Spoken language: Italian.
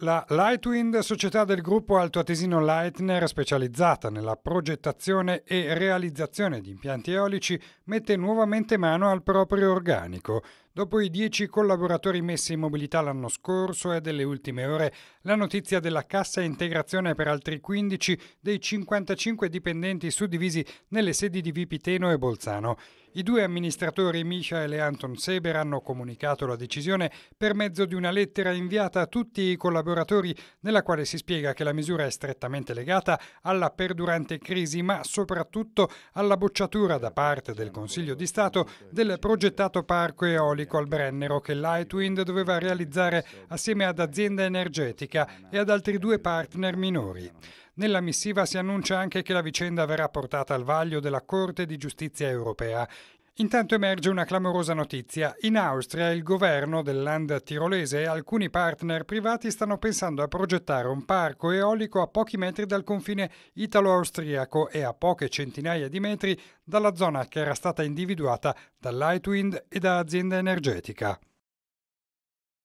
La Lightwind, società del gruppo Alto Atesino Lightner, specializzata nella progettazione e realizzazione di impianti eolici, mette nuovamente mano al proprio organico. Dopo i 10 collaboratori messi in mobilità l'anno scorso e delle ultime ore, la notizia della cassa integrazione per altri 15 dei 55 dipendenti suddivisi nelle sedi di Vipiteno e Bolzano. I due amministratori Michael e Anton Seber hanno comunicato la decisione per mezzo di una lettera inviata a tutti i collaboratori collaboratori, nella quale si spiega che la misura è strettamente legata alla perdurante crisi, ma soprattutto alla bocciatura da parte del Consiglio di Stato del progettato parco eolico al Brennero che Lightwind doveva realizzare assieme ad Azienda Energetica e ad altri due partner minori. Nella missiva si annuncia anche che la vicenda verrà portata al vaglio della Corte di Giustizia europea. Intanto emerge una clamorosa notizia. In Austria il governo del land tirolese e alcuni partner privati stanno pensando a progettare un parco eolico a pochi metri dal confine italo-austriaco e a poche centinaia di metri dalla zona che era stata individuata dall'Ightwind e da azienda energetica.